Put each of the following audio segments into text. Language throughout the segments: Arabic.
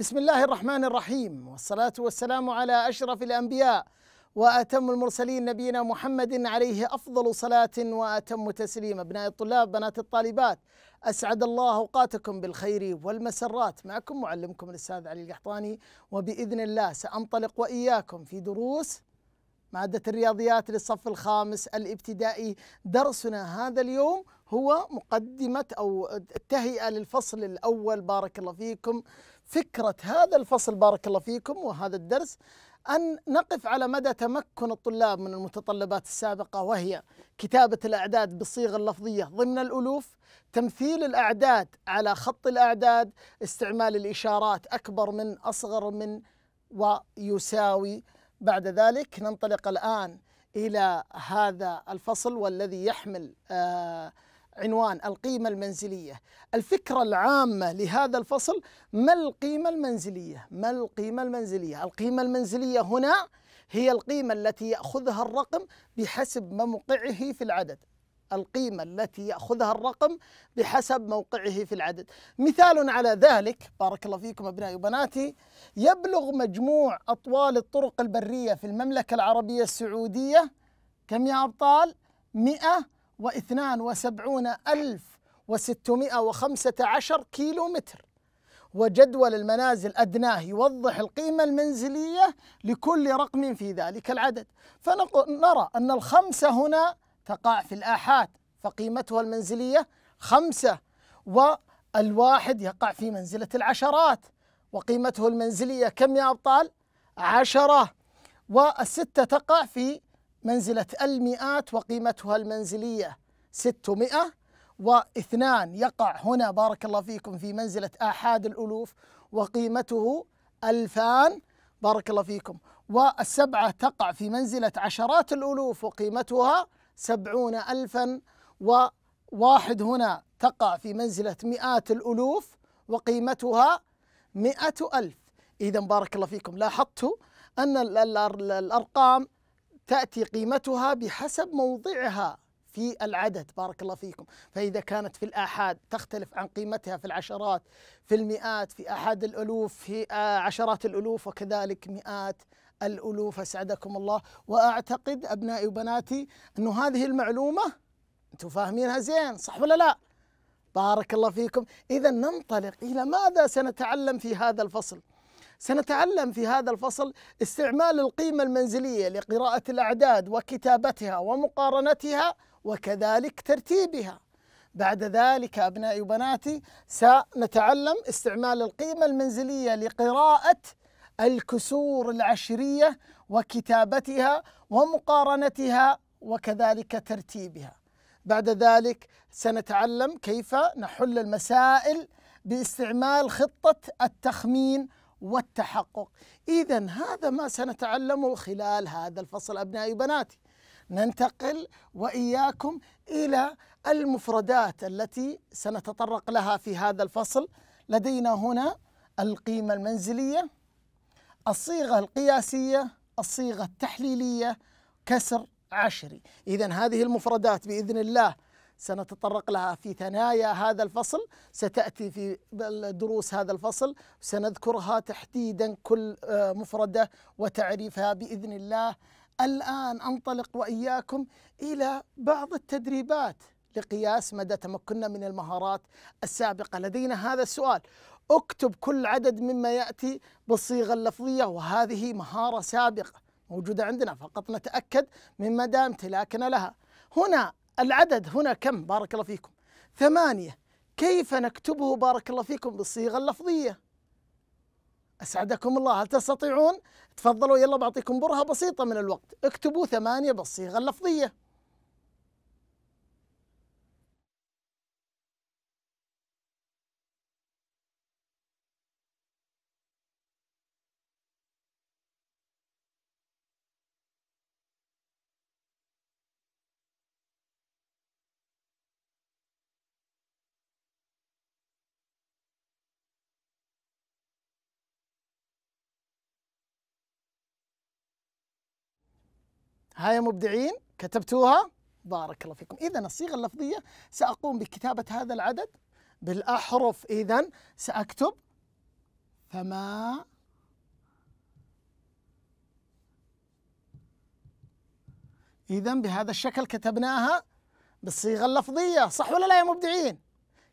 بسم الله الرحمن الرحيم والصلاة والسلام على أشرف الأنبياء وأتم المرسلين نبينا محمد عليه أفضل صلاة وأتم تسليم أبناء الطلاب بنات الطالبات أسعد الله أوقاتكم بالخير والمسرات معكم معلمكم الأستاذ علي القحطاني وبإذن الله سأنطلق وإياكم في دروس مادة الرياضيات للصف الخامس الابتدائي درسنا هذا اليوم هو مقدمة أو التهيئة للفصل الأول بارك الله فيكم فكرة هذا الفصل بارك الله فيكم وهذا الدرس أن نقف على مدى تمكن الطلاب من المتطلبات السابقة وهي كتابة الأعداد بالصيغة اللفظية ضمن الألوف تمثيل الأعداد على خط الأعداد استعمال الإشارات أكبر من أصغر من ويساوي بعد ذلك ننطلق الآن إلى هذا الفصل والذي يحمل آه عنوان القيمة المنزلية الفكرة العامة لهذا الفصل ما القيمة المنزلية ما القيمة المنزلية القيمة المنزلية هنا هي القيمة التي يأخذها الرقم بحسب موقعه في العدد القيمة التي يأخذها الرقم بحسب موقعه في العدد مثال على ذلك بارك الله فيكم أبنائي وبناتي يبلغ مجموع أطوال الطرق البرية في المملكة العربية السعودية كم يا أبطال؟ 100 واثنان وسبعون ألف وستمائة وخمسة عشر كيلو متر وجدول المنازل أدناه يوضح القيمة المنزلية لكل رقم في ذلك العدد فنرى أن الخمسة هنا تقع في الآحاد فقيمتها المنزلية خمسة والواحد يقع في منزلة العشرات وقيمته المنزلية كم يا أبطال؟ عشرة والستة تقع في منزلة المئات وقيمتها المنزلية 600 واثنان يقع هنا بارك الله فيكم في منزلة آحاد الألوف وقيمته ألفان بارك الله فيكم والسبعة تقع في منزلة عشرات الألوف وقيمتها سبعون ألفا وواحد هنا تقع في منزلة مئات الألوف وقيمتها مئة ألف إذا بارك الله فيكم لاحظتوا أن الأرقام تأتي قيمتها بحسب موضعها في العدد بارك الله فيكم فإذا كانت في الآحاد تختلف عن قيمتها في العشرات في المئات في أحد الألوف في عشرات الألوف وكذلك مئات الألوف أسعدكم الله وأعتقد أبنائي وبناتي أن هذه المعلومة أنتم فاهمينها زين صح ولا لا بارك الله فيكم إذا ننطلق إلى ماذا سنتعلم في هذا الفصل سنتعلم في هذا الفصل استعمال القيمة المنزلية لقراءة الأعداد وكتابتها ومقارنتها وكذلك ترتيبها بعد ذلك أبنائي وبناتي سنتعلم استعمال القيمة المنزلية لقراءة الكسور العشرية وكتابتها ومقارنتها وكذلك ترتيبها بعد ذلك سنتعلم كيف نحل المسائل باستعمال خطة التخمين والتحقق إذا هذا ما سنتعلمه خلال هذا الفصل أبنائي وبناتي ننتقل وإياكم إلى المفردات التي سنتطرق لها في هذا الفصل لدينا هنا القيمة المنزلية الصيغة القياسية الصيغة التحليلية كسر عشري إذا هذه المفردات بإذن الله سنتطرق لها في ثنايا هذا الفصل ستأتي في دروس هذا الفصل سنذكرها تحديدا كل آه، مفردة وتعريفها بإذن الله الآن أنطلق وإياكم إلى بعض التدريبات لقياس مدى تمكننا من المهارات السابقة لدينا هذا السؤال اكتب كل عدد مما يأتي بالصيغة اللفظية وهذه مهارة سابقة موجودة عندنا فقط نتأكد من مدى امتلاكنا لها هنا العدد هنا كم بارك الله فيكم ثمانية كيف نكتبه بارك الله فيكم بالصيغة اللفظية أسعدكم الله هل تستطيعون تفضلوا يلا بعطيكم برهة بسيطة من الوقت اكتبوا ثمانية بالصيغة اللفظية هاي مبدعين كتبتوها بارك الله فيكم إذا الصيغة اللفظية سأقوم بكتابة هذا العدد بالأحرف إذا سأكتب فما إذا بهذا الشكل كتبناها بالصيغة اللفظية صح ولا لا يا مبدعين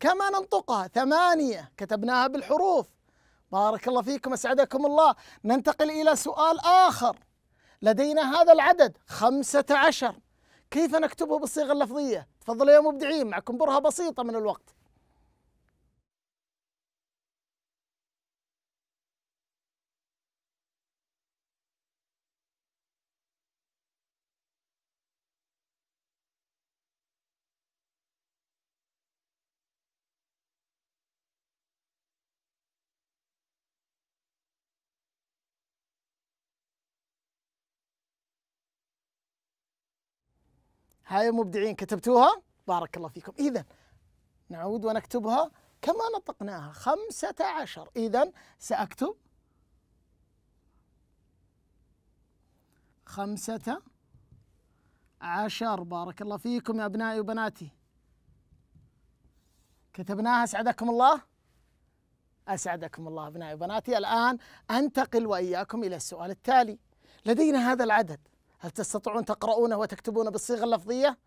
كما ننطقها ثمانية كتبناها بالحروف بارك الله فيكم أسعدكم الله ننتقل إلى سؤال آخر لدينا هذا العدد خمسة عشر كيف نكتبه بالصيغة اللفظية؟ تفضلوا يا مبدعين معكم برهة بسيطة من الوقت هاي مبدعين كتبتوها بارك الله فيكم إذا نعود ونكتبها كما نطقناها خمسة عشر إذا سأكتب خمسة عشر بارك الله فيكم يا أبنائي وبناتي كتبناها أسعدكم الله أسعدكم الله أبنائي وبناتي الآن أنتقل وإياكم إلى السؤال التالي لدينا هذا العدد هل تستطيعون تقرؤونه وتكتبونه بالصيغة اللفظية؟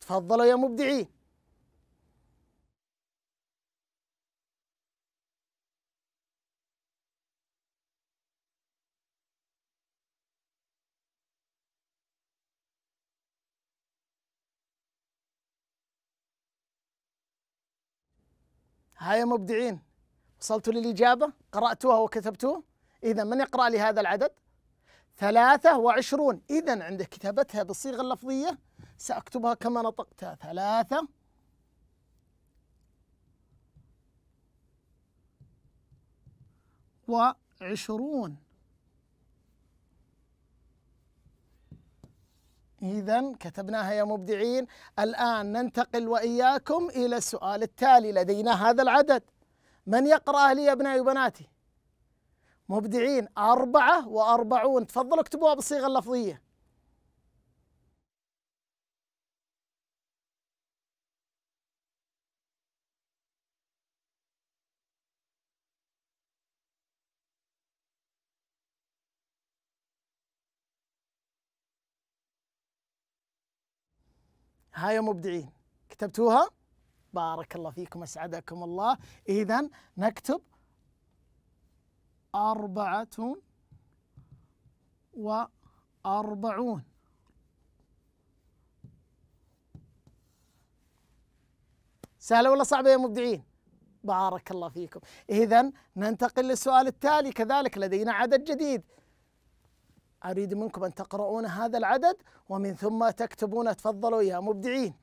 تفضلوا يا مبدعين ها يا مبدعين وصلتوا للإجابة قرأتوها وكتبتوه إذا من يقرأ لي هذا العدد؟ ثلاثة وعشرون إذا عند كتابتها بالصيغة اللفظية سأكتبها كما نطقتها ثلاثة وعشرون إذا كتبناها يا مبدعين الآن ننتقل وإياكم إلى السؤال التالي لدينا هذا العدد من يقرأ لي أبنائي وبناتي مبدعين أربعة وأربعون تفضلوا اكتبوها بالصيغة اللفظية هاي مبدعين كتبتوها بارك الله فيكم أسعدكم الله إذا نكتب أربعة وأربعون سهلة ولا صعبة يا مبدعين؟ بارك الله فيكم إذا ننتقل للسؤال التالي كذلك لدينا عدد جديد أريد منكم أن تقرؤون هذا العدد ومن ثم تكتبون تفضلوا يا مبدعين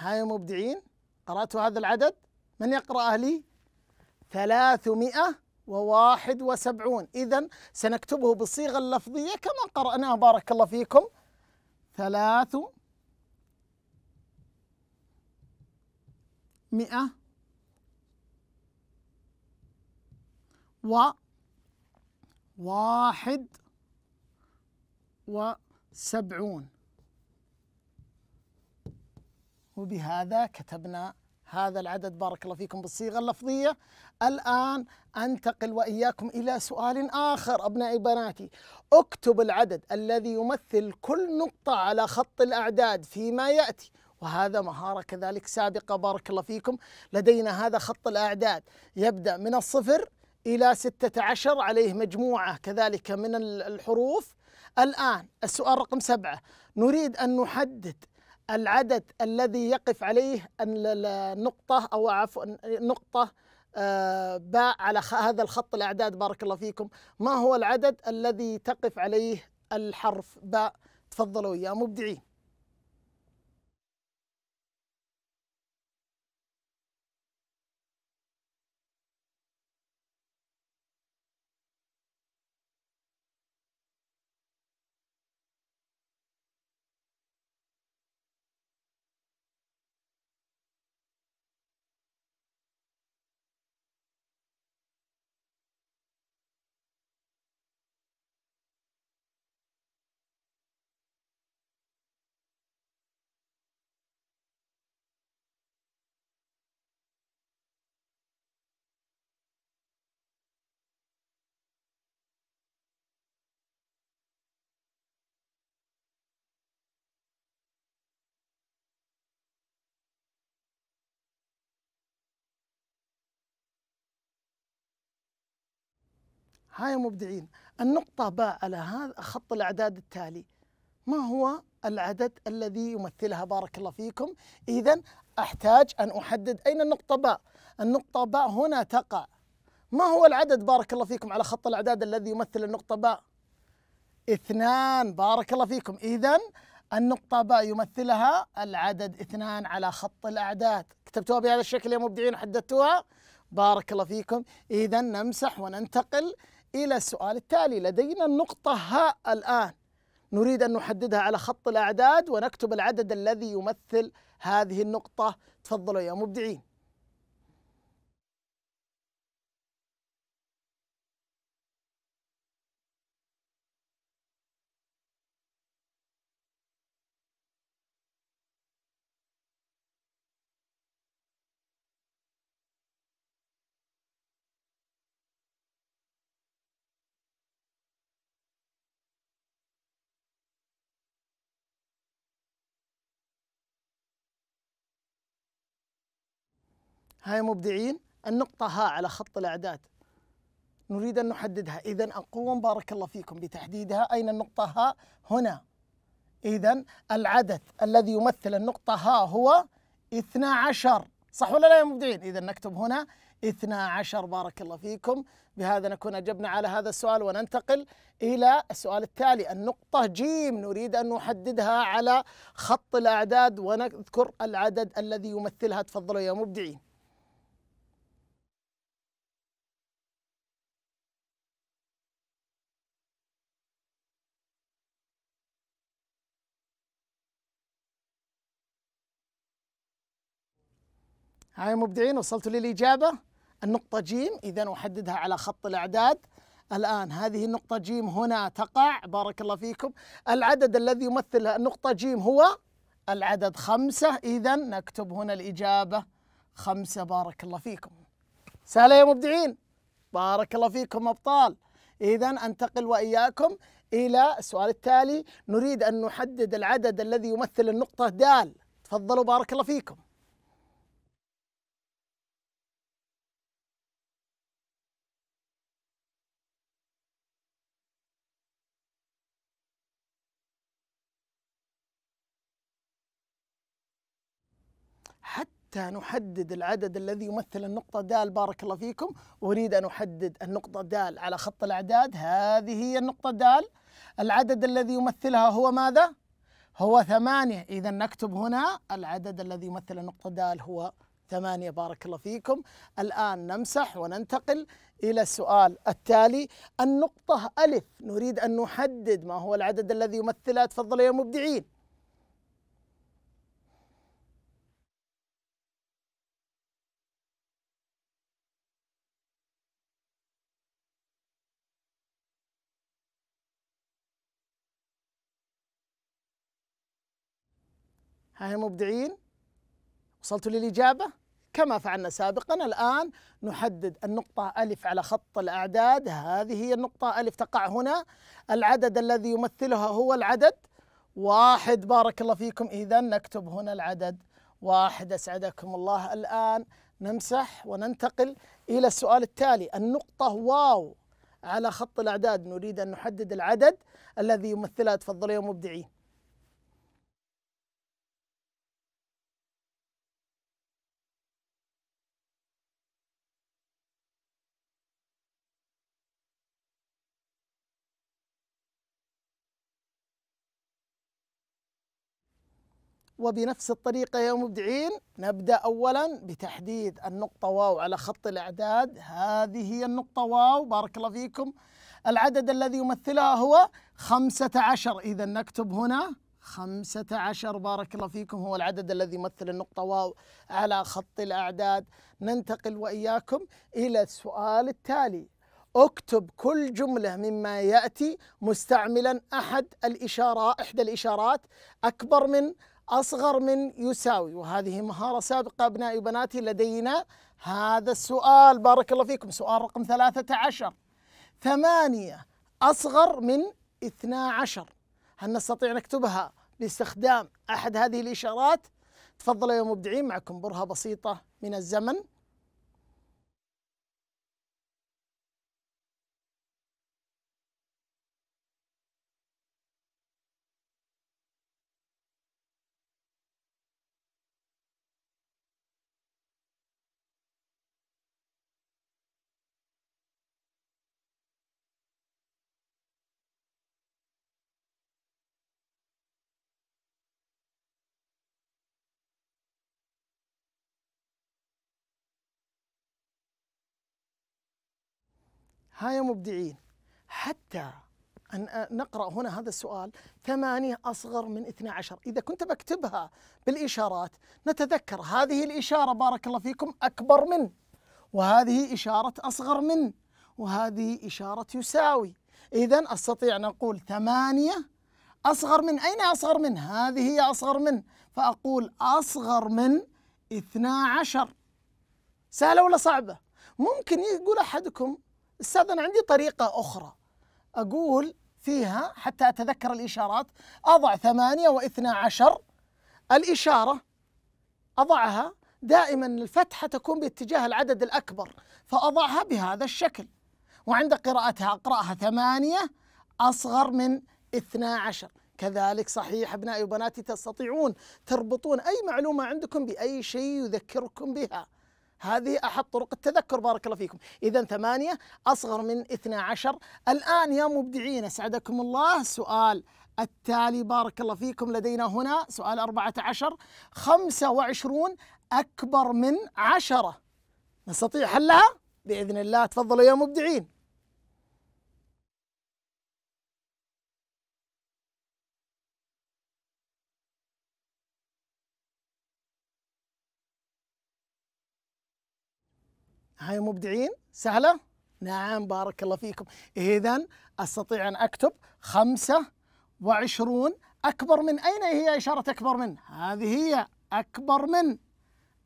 ها يا مبدعين قرأتوا هذا العدد من يقرأه لي ثلاثمائة وواحد وسبعون إذا سنكتبه بالصيغة اللفظية كما قرأناه بارك الله فيكم ثلاث مئة وواحد وسبعون وبهذا كتبنا هذا العدد بارك الله فيكم بالصيغة اللفظية الآن أنتقل وإياكم إلى سؤال آخر أبنائي بناتي اكتب العدد الذي يمثل كل نقطة على خط الأعداد فيما يأتي وهذا مهارة كذلك سابقة بارك الله فيكم لدينا هذا خط الأعداد يبدأ من الصفر إلى 16 عليه مجموعة كذلك من الحروف الآن السؤال رقم سبعة نريد أن نحدد العدد الذي يقف عليه النقطة أو عفوا نقطة آه، باء على هذا الخط الأعداد بارك الله فيكم ما هو العدد الذي تقف عليه الحرف باء تفضلوا يا مبدعين هاي مبدعين النقطة باء على هذا خط الأعداد التالي ما هو العدد الذي يمثلها بارك الله فيكم إذا أحتاج أن أحدد أين النقطة باء النقطة باء هنا تقع ما هو العدد بارك الله فيكم على خط الأعداد الذي يمثل النقطة باء اثنان بارك الله فيكم إذا النقطة باء يمثلها العدد اثنان على خط الأعداد كتبتوها بهذا الشكل يا مبدعين حددتوها بارك الله فيكم إذا نمسح وننتقل إلى السؤال التالي لدينا النقطة هاء الآن نريد أن نحددها على خط الأعداد ونكتب العدد الذي يمثل هذه النقطة تفضلوا يا مبدعين هاي مبدعين النقطة ها على خط الأعداد نريد أن نحددها إذا أقوم بارك الله فيكم بتحديدها أين النقطة ها هنا إذا العدد الذي يمثل النقطة ها هو 12 صح ولا لا يا مبدعين إذا نكتب هنا 12 بارك الله فيكم بهذا نكون أجبنا على هذا السؤال وننتقل إلى السؤال التالي النقطة جيم نريد أن نحددها على خط الأعداد ونذكر العدد الذي يمثلها تفضلوا يا مبدعين هاي مبدعين وصلتوا للإجابة النقطة جيم إذا أحددها على خط الأعداد الآن هذه النقطة جيم هنا تقع بارك الله فيكم العدد الذي يمثل النقطة جيم هو العدد خمسة إذا نكتب هنا الإجابة خمسة بارك الله فيكم سهلة يا مبدعين بارك الله فيكم أبطال إذا أنتقل وإياكم إلى السؤال التالي نريد أن نحدد العدد الذي يمثل النقطة دال تفضلوا بارك الله فيكم حتى نحدد العدد الذي يمثل النقطة دال بارك الله فيكم أريد أن أحدد النقطة دال على خط الأعداد هذه هي النقطة دال العدد الذي يمثلها هو ماذا؟ هو ثمانية إذا نكتب هنا العدد الذي يمثل النقطة دال هو ثمانية بارك الله فيكم الآن نمسح وننتقل إلى السؤال التالي النقطة ألف نريد أن نحدد ما هو العدد الذي يمثلها تفضل يا مبدعين ها مبدعين وصلتوا للإجابة؟ كما فعلنا سابقا الآن نحدد النقطة ألف على خط الأعداد هذه هي النقطة ألف تقع هنا العدد الذي يمثلها هو العدد واحد بارك الله فيكم إذا نكتب هنا العدد واحد أسعدكم الله الآن نمسح وننتقل إلى السؤال التالي النقطة واو على خط الأعداد نريد أن نحدد العدد الذي يمثلها تفضلوا يا مبدعين وبنفس الطريقة يا مبدعين نبدأ أولا بتحديد النقطة واو على خط الأعداد هذه هي النقطة واو بارك الله فيكم العدد الذي يمثلها هو خمسة عشر إذا نكتب هنا خمسة عشر بارك الله فيكم هو العدد الذي يمثل النقطة واو على خط الأعداد ننتقل وإياكم إلى السؤال التالي اكتب كل جملة مما يأتي مستعملا أحد الإشارات إحدى الإشارات أكبر من أصغر من يساوي وهذه مهارة سابقة أبنائي وبناتي لدينا هذا السؤال بارك الله فيكم سؤال رقم 13 ثمانية أصغر من 12 هل نستطيع نكتبها باستخدام أحد هذه الإشارات؟ تفضلوا يا مبدعين معكم برهة بسيطة من الزمن ها يا مبدعين حتى أن نقرأ هنا هذا السؤال ثمانية أصغر من 12 إذا كنت بكتبها بالإشارات نتذكر هذه الإشارة بارك الله فيكم أكبر من وهذه إشارة أصغر من وهذه إشارة يساوي إذا أستطيع أن أقول ثمانية أصغر من أين أصغر من؟ هذه هي أصغر من فأقول أصغر من 12 سهلة ولا صعبة؟ ممكن يقول أحدكم استاذ انا عندي طريقه اخرى اقول فيها حتى اتذكر الاشارات اضع ثمانية واثنا عشر الاشاره اضعها دائما الفتحه تكون باتجاه العدد الاكبر فاضعها بهذا الشكل وعند قراءتها اقراها ثمانية اصغر من اثنا عشر كذلك صحيح ابنائي وبناتي تستطيعون تربطون اي معلومه عندكم باي شيء يذكركم بها هذه أحد طرق التذكر بارك الله فيكم إذا ثمانية أصغر من 12 الآن يا مبدعين أسعدكم الله سؤال التالي بارك الله فيكم لدينا هنا سؤال 14 25 أكبر من 10 نستطيع حلها بإذن الله تفضلوا يا مبدعين هاي مبدعين سهلة نعم بارك الله فيكم إذا أستطيع أن أكتب خمسة وعشرون أكبر من أين هي إشارة أكبر من هذه هي أكبر من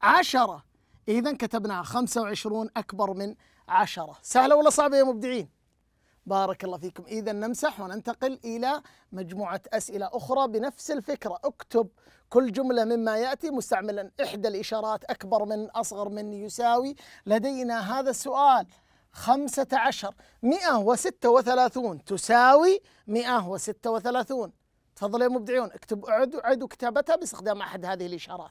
عشرة إذا كتبنا وعشرون أكبر من عشرة سهلة ولا صعبة يا مبدعين بارك الله فيكم إذا نمسح وننتقل إلى مجموعة أسئلة أخرى بنفس الفكرة اكتب كل جملة مما يأتي مستعملا إحدى الإشارات أكبر من أصغر من يساوي لدينا هذا السؤال خمسة عشر مئة وستة وثلاثون تساوي مئة وستة وثلاثون تفضل يا مبدعون اكتب اعد اعدوا كتابتها باستخدام أحد هذه الإشارات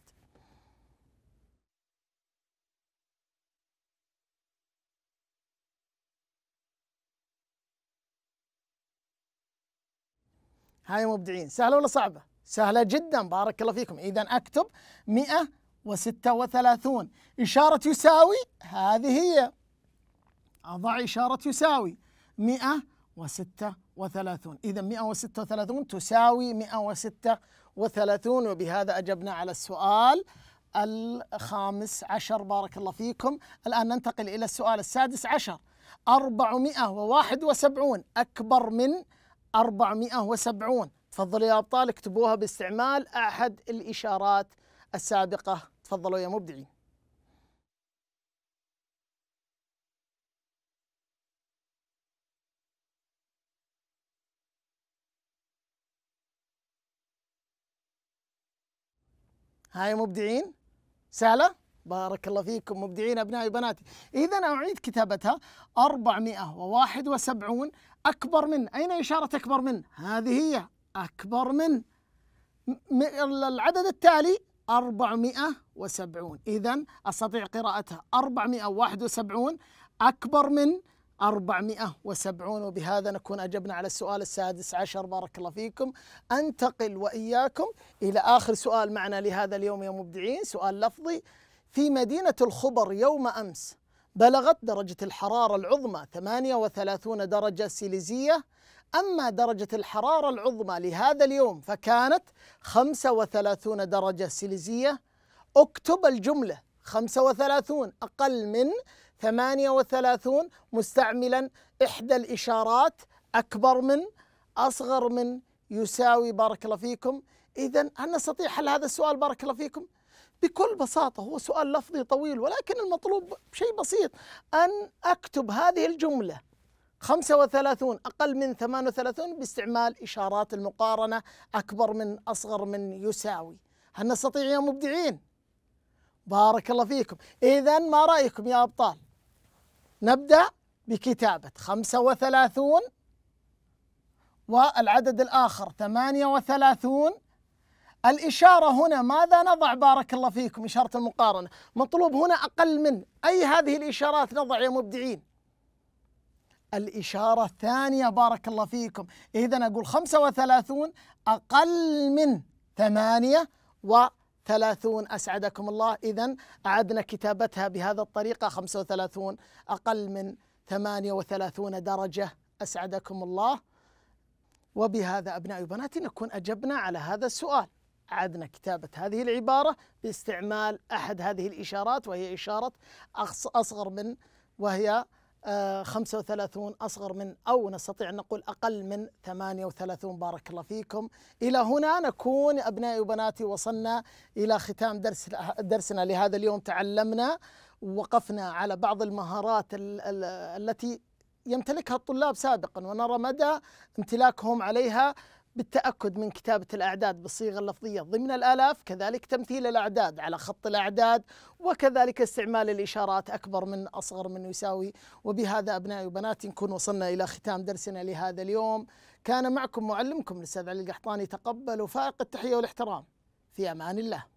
هاي مبدعين سهلة ولا صعبة؟ سهلة جدا بارك الله فيكم إذا أكتب 136 إشارة يساوي هذه هي أضع إشارة يساوي 136 إذا 136 تساوي 136 وبهذا أجبنا على السؤال الخامس عشر بارك الله فيكم الآن ننتقل إلى السؤال السادس عشر 471 أكبر من 470 تفضلوا يا أبطال اكتبوها باستعمال أحد الإشارات السابقة تفضلوا يا مبدعين هاي مبدعين سهلة بارك الله فيكم مبدعين أبنائي وبناتي إذا أعيد كتابتها 471 أكبر من أين إشارة أكبر من هذه هي أكبر من العدد التالي 470 إذا أستطيع قراءتها 471 أكبر من 470 وبهذا نكون أجبنا على السؤال السادس عشر بارك الله فيكم أنتقل وإياكم إلى آخر سؤال معنا لهذا اليوم يا مبدعين سؤال لفظي في مدينة الخبر يوم أمس بلغت درجة الحرارة العظمى 38 درجة سيليزية أما درجة الحرارة العظمى لهذا اليوم فكانت 35 درجة سيليزية اكتب الجملة 35 أقل من 38 مستعملا إحدى الإشارات أكبر من أصغر من يساوي بارك الله فيكم إذا هل نستطيع حل هذا السؤال بارك الله فيكم؟ بكل بساطة هو سؤال لفظي طويل ولكن المطلوب شيء بسيط أن أكتب هذه الجملة 35 أقل من 38 باستعمال إشارات المقارنة أكبر من أصغر من يساوي هل نستطيع يا مبدعين؟ بارك الله فيكم إذا ما رأيكم يا أبطال؟ نبدأ بكتابة 35 والعدد الآخر 38 الإشارة هنا ماذا نضع بارك الله فيكم إشارة المقارنة مطلوب هنا أقل من أي هذه الإشارات نضع يا مبدعين الإشارة الثانية بارك الله فيكم إذا أقول 35 أقل من 38 و أسعدكم الله إذا أعدنا كتابتها بهذا الطريقة 35 أقل من 38 درجة أسعدكم الله وبهذا أبنائي وبناتي نكون أجبنا على هذا السؤال عدنا كتابة هذه العبارة باستعمال أحد هذه الإشارات وهي إشارة أصغر من وهي 35 آه، أصغر من أو نستطيع أن نقول أقل من 38 بارك الله فيكم إلى هنا نكون أبنائي وبناتي وصلنا إلى ختام درس درسنا لهذا اليوم تعلمنا وقفنا على بعض المهارات التي يمتلكها الطلاب سابقا ونرى مدى امتلاكهم عليها بالتأكد من كتابة الأعداد بالصيغة اللفظية ضمن الآلاف كذلك تمثيل الأعداد على خط الأعداد وكذلك استعمال الإشارات أكبر من أصغر من يساوي وبهذا أبنائي وبناتي نكون وصلنا إلى ختام درسنا لهذا اليوم كان معكم معلمكم الأستاذ علي القحطاني تقبلوا فائق التحية والاحترام في أمان الله